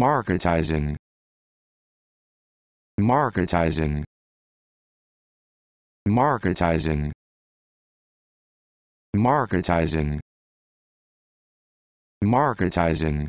marketizing marketizing marketizing marketizing marketizing